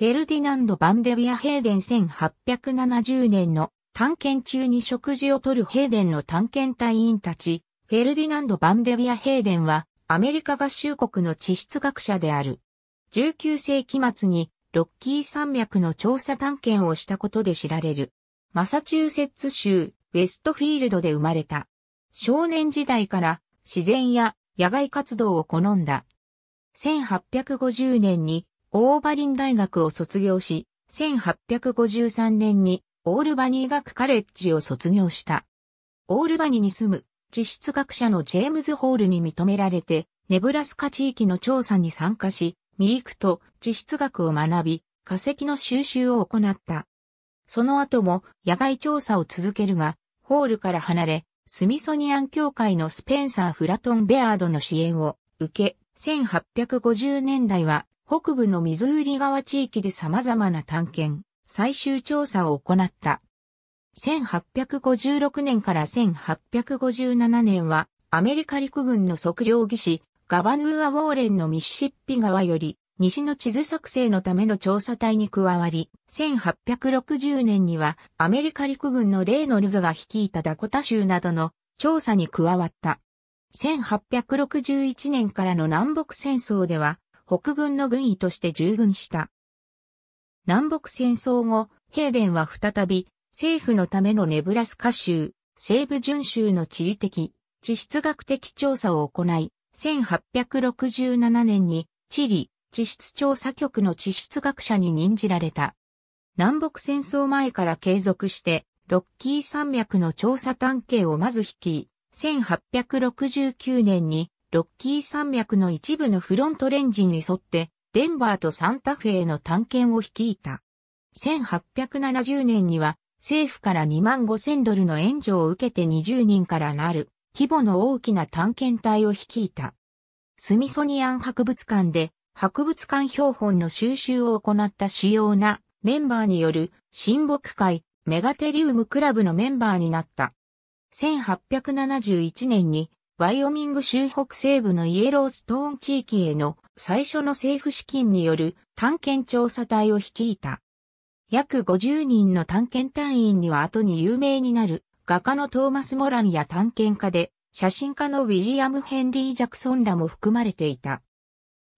フェルディナンド・バンデビア・ヘーデン1870年の探検中に食事をとるヘーデンの探検隊員たち、フェルディナンド・バンデビア・ヘーデンは、アメリカ合衆国の地質学者である。19世紀末に、ロッキー山脈の調査探検をしたことで知られる。マサチューセッツ州、ウェストフィールドで生まれた。少年時代から、自然や野外活動を好んだ。1850年にオーバリン大学を卒業し、1853年にオールバニー学カレッジを卒業した。オールバニーに住む地質学者のジェームズ・ホールに認められて、ネブラスカ地域の調査に参加し、ミークと地質学を学び、化石の収集を行った。その後も野外調査を続けるが、ホールから離れ、スミソニアン協会のスペンサー・フラトン・ベアードの支援を受け、1850年代は北部の水売り川地域で様々な探検、最終調査を行った。1856年から1857年は、アメリカ陸軍の測量技師、ガバヌーア・ウォーレンのミシシッピ川より、西の地図作成のための調査隊に加わり、1860年にはアメリカ陸軍のレイノルズが率いたダコタ州などの調査に加わった。1861年からの南北戦争では北軍の軍医として従軍した。南北戦争後、デンは再び、政府のためのネブラスカ州、西部巡州の地理的、地質学的調査を行い、1867年に地理地質調査局の地質学者に任じられた。南北戦争前から継続して、ロッキー山脈の調査探検をまず引き、1869年にロッキー山脈の一部のフロントレンジに沿って、デンバーとサンタフェへの探検を率いた。1870年には、政府から2万5千ドルの援助を受けて20人からなる、規模の大きな探検隊を率いた。スミソニアン博物館で、博物館標本の収集を行った主要なメンバーによる親睦会メガテリウムクラブのメンバーになった。1871年にワイオミング州北西部のイエローストーン地域への最初の政府資金による探検調査隊を率いた。約50人の探検隊員には後に有名になる画家のトーマス・モランや探検家で写真家のウィリアム・ヘンリー・ジャクソンらも含まれていた。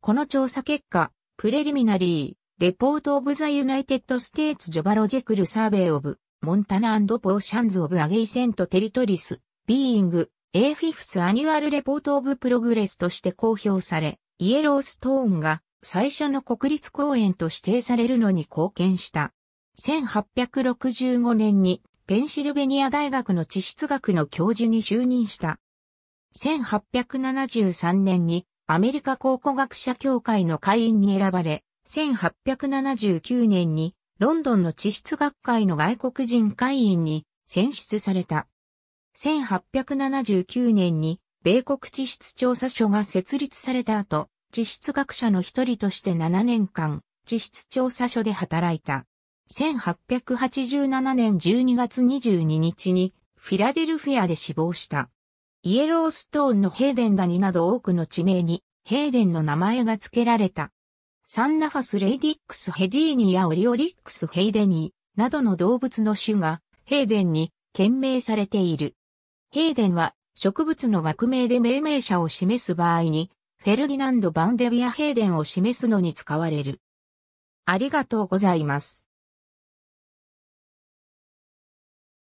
この調査結果、プレリミナリー、レポート・オブ・ザ・ユナイテッド・ステーツ・ジョバロジェクル・サーベイ・オブ、モンタナ・ポーシャンズ・オブ・アゲイセント・テリトリス、ビーイング、A 5 t h Annual Report of Progress として公表され、イエローストーンが最初の国立公園と指定されるのに貢献した。1865年にペンシルベニア大学の地質学の教授に就任した。1873年にアメリカ考古学者協会の会員に選ばれ、1879年にロンドンの地質学会の外国人会員に選出された。1879年に米国地質調査所が設立された後、地質学者の一人として7年間、地質調査所で働いた。1887年12月22日にフィラデルフィアで死亡した。イエローストーンのヘーデンダニなど多くの地名にヘーデンの名前が付けられた。サンナファスレイディックスヘディーニやオリオリックスヘイデニーなどの動物の種がヘーデンに懸命されている。ヘイデンは植物の学名で命名者を示す場合に、フェルディナンド・バンデビア・ヘイデンを示すのに使われる。ありがとうございます。